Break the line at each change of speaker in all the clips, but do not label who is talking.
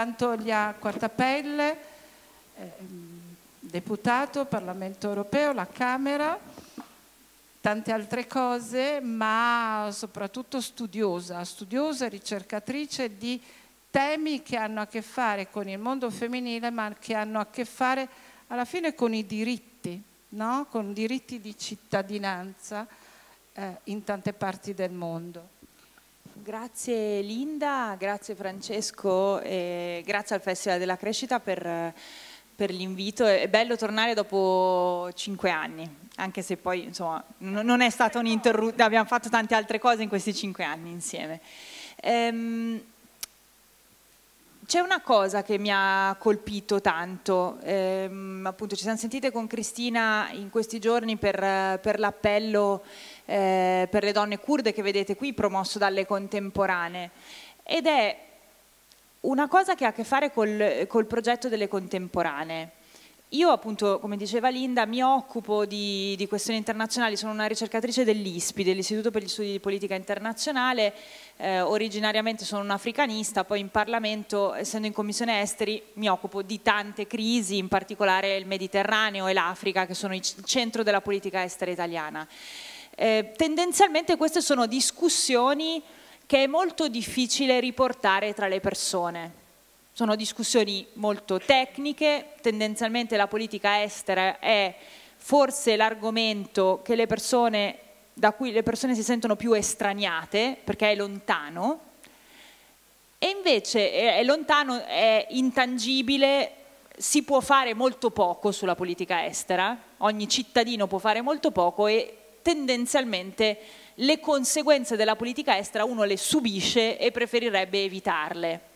Intanto Lia Quartapelle, eh, deputato, Parlamento europeo, la Camera, tante altre cose, ma soprattutto studiosa, studiosa e ricercatrice di temi che hanno a che fare con il mondo femminile, ma che hanno a che fare alla fine con i diritti, no? con diritti di cittadinanza eh, in tante parti del mondo. Grazie Linda, grazie Francesco e grazie al Festival della Crescita per, per l'invito. È bello tornare dopo cinque anni, anche se poi insomma, non è stata un'interruzione, abbiamo fatto tante altre cose in questi cinque anni insieme. Ehm, c'è una cosa che mi ha colpito tanto, ehm, appunto ci siamo sentite con Cristina in questi giorni per, per l'appello eh, per le donne kurde che vedete qui, promosso dalle contemporanee. Ed è una cosa che ha a che fare col, col progetto delle contemporanee. Io appunto, come diceva Linda, mi occupo di, di, questioni internazionali, sono una ricercatrice dell'ISPI, dell'Istituto per gli Studi di Politica Internazionale, eh, originariamente sono un'africanista, poi in Parlamento, essendo in Commissione Esteri, mi occupo di tante crisi, in particolare il Mediterraneo e l'Africa, che sono il centro della politica estera italiana. Eh, tendenzialmente queste sono discussioni che è molto difficile riportare tra le persone. Sono discussioni molto tecniche, tendenzialmente la politica estera è forse l'argomento persone, da cui le persone si sentono più estraniate perché è lontano e invece è lontano, è intangibile, si può fare molto poco sulla politica estera, ogni cittadino può fare molto poco e tendenzialmente le conseguenze della politica estera uno le subisce e preferirebbe evitarle.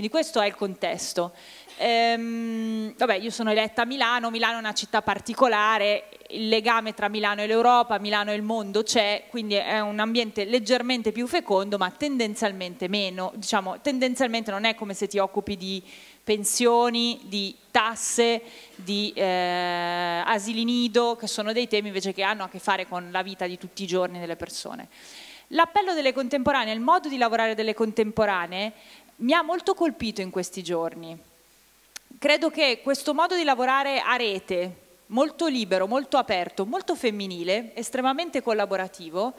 Quindi questo è il contesto. Ehm, vabbè, io sono eletta a Milano, Milano è una città particolare, il legame tra Milano e l'Europa, Milano e il mondo c'è, quindi è un ambiente leggermente più fecondo, ma tendenzialmente meno. Diciamo, tendenzialmente non è come se ti occupi di pensioni, di tasse, di eh, asili nido, che sono dei temi invece che hanno a che fare con la vita di tutti i giorni delle persone. L'appello delle contemporanee, il modo di lavorare delle contemporanee mi ha molto colpito in questi giorni. Credo che questo modo di lavorare a rete, molto libero, molto aperto, molto femminile, estremamente collaborativo,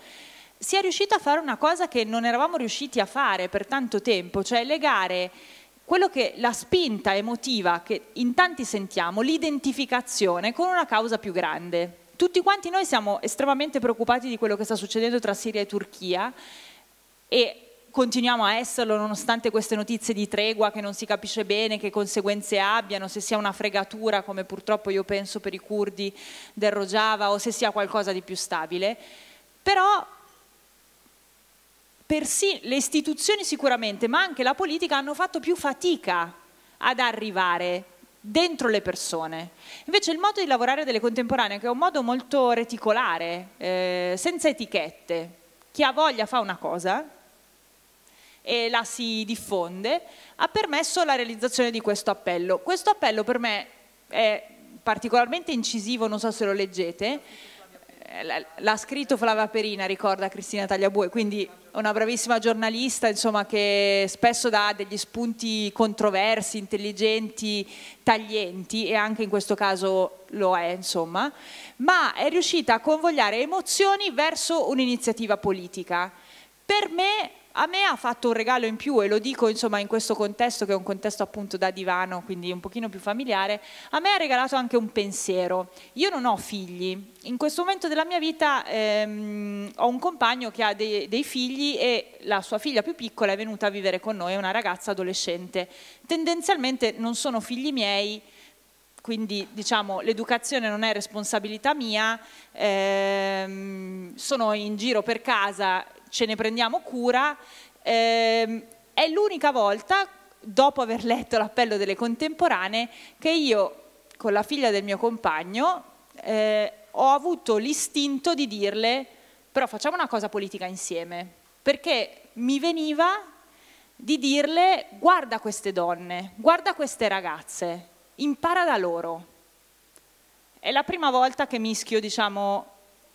sia riuscito a fare una cosa che non eravamo riusciti a fare per tanto tempo, cioè legare che, la spinta emotiva che in tanti sentiamo, l'identificazione con una causa più grande. Tutti quanti noi siamo estremamente preoccupati di quello che sta succedendo tra Siria e Turchia e continuiamo a esserlo nonostante queste notizie di tregua che non si capisce bene che conseguenze abbiano, se sia una fregatura come purtroppo io penso per i curdi del Rojava o se sia qualcosa di più stabile, però persino le istituzioni sicuramente, ma anche la politica hanno fatto più fatica ad arrivare dentro le persone. Invece il modo di lavorare delle contemporanee, che è un modo molto reticolare, eh, senza etichette, chi ha voglia fa una cosa, e la si diffonde, ha permesso la realizzazione di questo appello. Questo appello per me è particolarmente incisivo, non so se lo leggete, eh, l'ha scritto Flavia Perina, ricorda Cristina Tagliabue, quindi una bravissima giornalista insomma, che spesso dà degli spunti controversi, intelligenti, taglienti e anche in questo caso lo è, insomma, ma è riuscita a convogliare emozioni verso un'iniziativa politica. Per me, a me ha fatto un regalo in più e lo dico insomma in questo contesto che è un contesto appunto da divano, quindi un pochino più familiare, a me ha regalato anche un pensiero. Io non ho figli, in questo momento della mia vita ehm, ho un compagno che ha dei, dei figli e la sua figlia più piccola è venuta a vivere con noi, è una ragazza adolescente. Tendenzialmente non sono figli miei, quindi diciamo, l'educazione non è responsabilità mia, ehm, sono in giro per casa, ce ne prendiamo cura. Ehm, è l'unica volta, dopo aver letto l'appello delle contemporanee, che io con la figlia del mio compagno eh, ho avuto l'istinto di dirle però facciamo una cosa politica insieme, perché mi veniva di dirle guarda queste donne, guarda queste ragazze, impara da loro. È la prima volta che mischio, diciamo,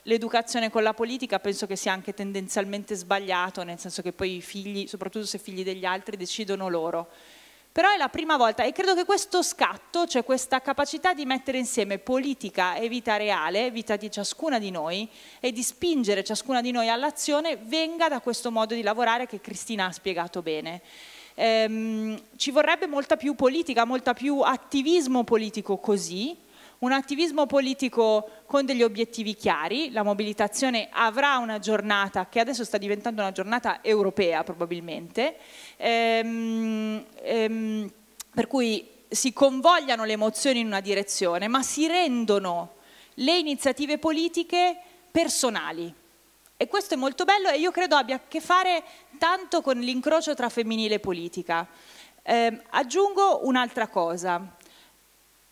l'educazione con la politica, penso che sia anche tendenzialmente sbagliato, nel senso che poi i figli, soprattutto se figli degli altri, decidono loro. Però è la prima volta e credo che questo scatto, cioè questa capacità di mettere insieme politica e vita reale, vita di ciascuna di noi e di spingere ciascuna di noi all'azione, venga da questo modo di lavorare che Cristina ha spiegato bene. Ehm, ci vorrebbe molta più politica, molta più attivismo politico così, un attivismo politico con degli obiettivi chiari, la mobilitazione avrà una giornata che adesso sta diventando una giornata europea probabilmente, ehm, ehm, per cui si convogliano le emozioni in una direzione, ma si rendono le iniziative politiche personali. E questo è molto bello e io credo abbia a che fare tanto con l'incrocio tra femminile e politica. Eh, aggiungo un'altra cosa.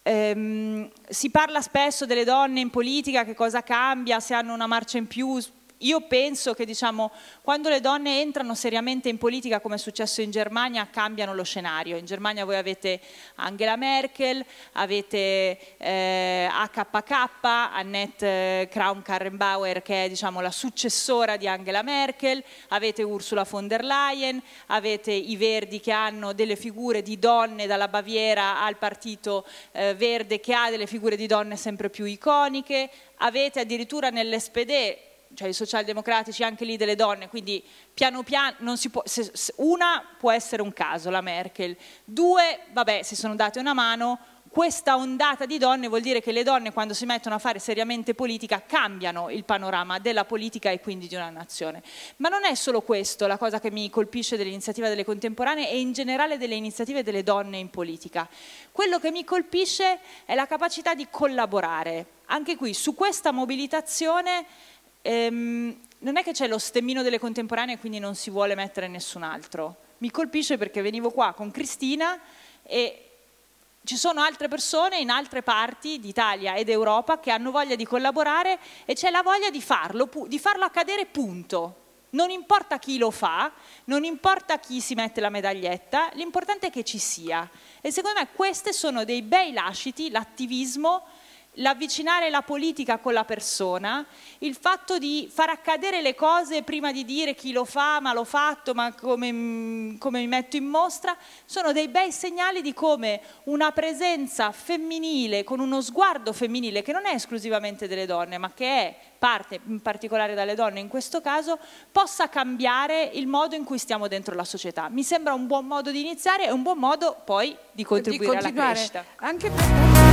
Eh, si parla spesso delle donne in politica, che cosa cambia, se hanno una marcia in più io penso che diciamo, quando le donne entrano seriamente in politica, come è successo in Germania, cambiano lo scenario. In Germania voi avete Angela Merkel, avete eh, AKK, Annette eh, Kraun-Karrenbauer che è diciamo, la successora di Angela Merkel, avete Ursula von der Leyen, avete i Verdi che hanno delle figure di donne dalla Baviera al Partito eh, Verde che ha delle figure di donne sempre più iconiche, avete addirittura nell'SPD cioè i socialdemocratici anche lì delle donne, quindi piano piano non si può, se, se, una può essere un caso la Merkel, due vabbè si sono date una mano, questa ondata di donne vuol dire che le donne quando si mettono a fare seriamente politica cambiano il panorama della politica e quindi di una nazione. Ma non è solo questo la cosa che mi colpisce dell'iniziativa delle contemporanee e in generale delle iniziative delle donne in politica. Quello che mi colpisce è la capacità di collaborare. Anche qui su questa mobilitazione Ehm, non è che c'è lo stemmino delle contemporanee e quindi non si vuole mettere nessun altro. Mi colpisce perché venivo qua con Cristina e ci sono altre persone in altre parti d'Italia ed Europa che hanno voglia di collaborare e c'è la voglia di farlo, di farlo accadere punto. Non importa chi lo fa, non importa chi si mette la medaglietta, l'importante è che ci sia. E secondo me questi sono dei bei lasciti, l'attivismo l'avvicinare la politica con la persona, il fatto di far accadere le cose prima di dire chi lo fa, ma l'ho fatto, ma come, come, mi metto in mostra, sono dei bei segnali di come una presenza femminile, con uno sguardo femminile, che non è esclusivamente delle donne, ma che è parte in particolare dalle donne in questo caso, possa cambiare il modo in cui stiamo dentro la società. Mi sembra un buon modo di iniziare e un buon modo poi di contribuire di alla crescita. Anche per...